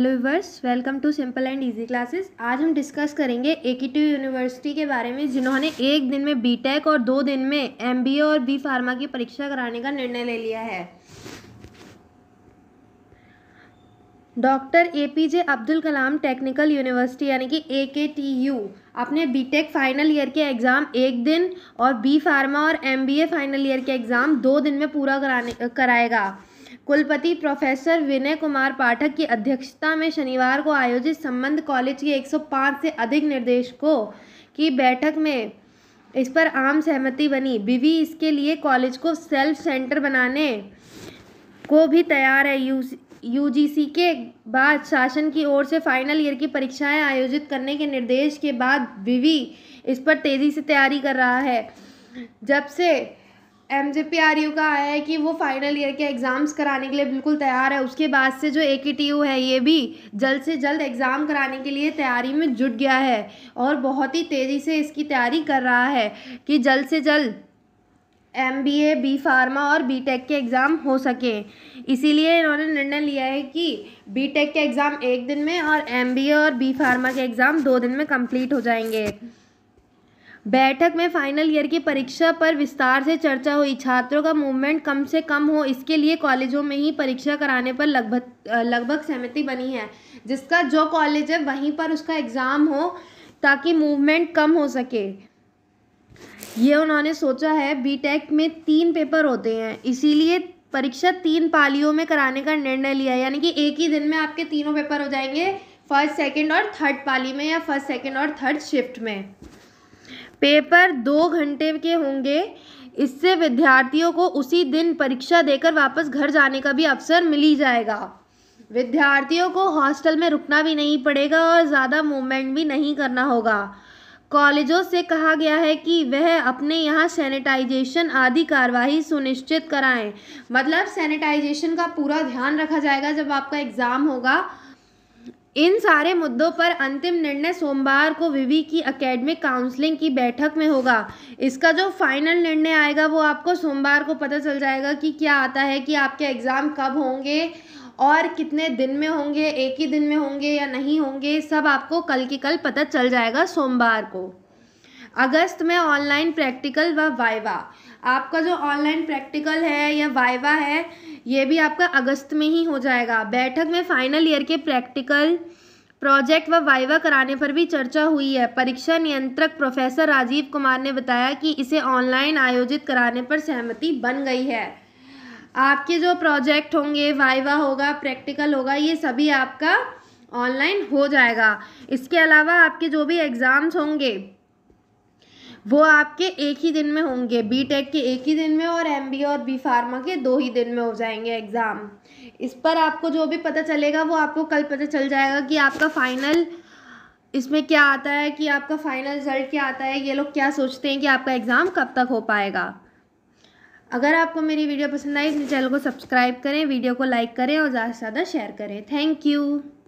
hello viewers welcome to simple and easy classes आज हम discuss करेंगे टी यूनिवर्सिटी के बारे में जिन्होंने एक दिन में बीटेक और दो दिन में एमबीए और बी फार्मा की परीक्षा कराने का निर्णय ले लिया है doctor A P J Abdul Kalam technical university यानी कि ए के टी यू अपने बीटेक फाइनल ईयर के एग्ज़ाम एक दिन और बी फार्मा और एमबीए फाइनल ईयर के एग्ज़ाम दो दिन में पूरा कराने कराएगा कुलपति प्रोफेसर विनय कुमार पाठक की अध्यक्षता में शनिवार को आयोजित संबंध कॉलेज के 105 से अधिक निर्देशकों की बैठक में इस पर आम सहमति बनी बीवी इसके लिए कॉलेज को सेल्फ सेंटर बनाने को भी तैयार है यू यूजीसी के बाद शासन की ओर से फाइनल ईयर की परीक्षाएं आयोजित करने के निर्देश के बाद बीवी इस पर तेज़ी से तैयारी कर रहा है जब से M J P R U का आया है कि वो फाइनल ईयर के एग्ज़ाम्स कराने के लिए बिल्कुल तैयार है उसके बाद से जो ए के टी यू है ये भी जल्द से जल्द एग्ज़ाम कराने के लिए तैयारी में जुट गया है और बहुत ही तेज़ी से इसकी तैयारी कर रहा है कि जल्द से जल्द M B A B pharma और बी टेक के एग्ज़ाम हो सके इसीलिए इन्होंने निर्णय लिया है कि बी टेक के एग्ज़ाम एक दिन में और एम बी ए और बी फार्मा के एग्ज़ाम दो दिन में कंप्लीट हो जाएंगे बैठक में फाइनल ईयर की परीक्षा पर विस्तार से चर्चा हुई छात्रों का मूवमेंट कम से कम हो इसके लिए कॉलेजों में ही परीक्षा कराने पर लगभग लगभग सहमति बनी है जिसका जो कॉलेज है वहीं पर उसका एग्ज़ाम हो ताकि मूवमेंट कम हो सके ये उन्होंने सोचा है बीटेक में तीन पेपर होते हैं इसीलिए परीक्षा तीन पालियों में कराने का निर्णय लिया यानी कि एक ही दिन में आपके तीनों पेपर हो जाएंगे फर्स्ट सेकंड और थर्ड पाली में या फर्स्ट सेकंड और थर्ड शिफ्ट में पेपर दो घंटे के होंगे इससे विद्यार्थियों को उसी दिन परीक्षा देकर वापस घर जाने का भी अवसर मिल ही जाएगा विद्यार्थियों को हॉस्टल में रुकना भी नहीं पड़ेगा और ज़्यादा मूवमेंट भी नहीं करना होगा कॉलेजों से कहा गया है कि वह अपने यहाँ सैनिटाइजेशन आदि कार्यवाही सुनिश्चित कराएं मतलब सैनिटाइजेशन का पूरा ध्यान रखा जाएगा जब आपका एग्ज़ाम होगा इन सारे मुद्दों पर अंतिम निर्णय सोमवार को विवि की अकेडमिक काउंसलिंग की बैठक में होगा इसका जो फाइनल निर्णय आएगा वो आपको सोमवार को पता चल जाएगा कि क्या आता है कि आपके एग्ज़ाम कब होंगे और कितने दिन में होंगे एक ही दिन में होंगे या नहीं होंगे सब आपको कल के कल पता चल जाएगा सोमवार को अगस्त में ऑनलाइन प्रैक्टिकल व वाइवा आपका जो ऑनलाइन प्रैक्टिकल है या वाइवा है ये भी आपका अगस्त में ही हो जाएगा बैठक में फाइनल ईयर के प्रैक्टिकल प्रोजेक्ट व वाइवा कराने पर भी चर्चा हुई है परीक्षा नियंत्रक प्रोफेसर राजीव कुमार ने बताया कि इसे ऑनलाइन आयोजित कराने पर सहमति बन गई है आपके जो प्रोजेक्ट होंगे वाइवा होगा प्रैक्टिकल होगा ये सभी आपका ऑनलाइन हो जाएगा इसके अलावा आपके जो भी एग्ज़ाम्स होंगे वो आपके एक ही दिन में होंगे बी टेक के एक ही दिन में और एम बी और बी फार्मा के दो ही दिन में हो जाएंगे एग्ज़ाम इस पर आपको जो भी पता चलेगा वो आपको कल पता चल जाएगा कि आपका फ़ाइनल इसमें क्या आता है कि आपका फ़ाइनल रिज़ल्ट क्या आता है ये लोग क्या सोचते हैं कि आपका एग्ज़ाम कब तक हो पाएगा अगर आपको मेरी वीडियो पसंद आई इस तो चैनल को सब्सक्राइब करें वीडियो को लाइक करें और ज़्यादा से ज़्यादा शेयर करें थैंक यू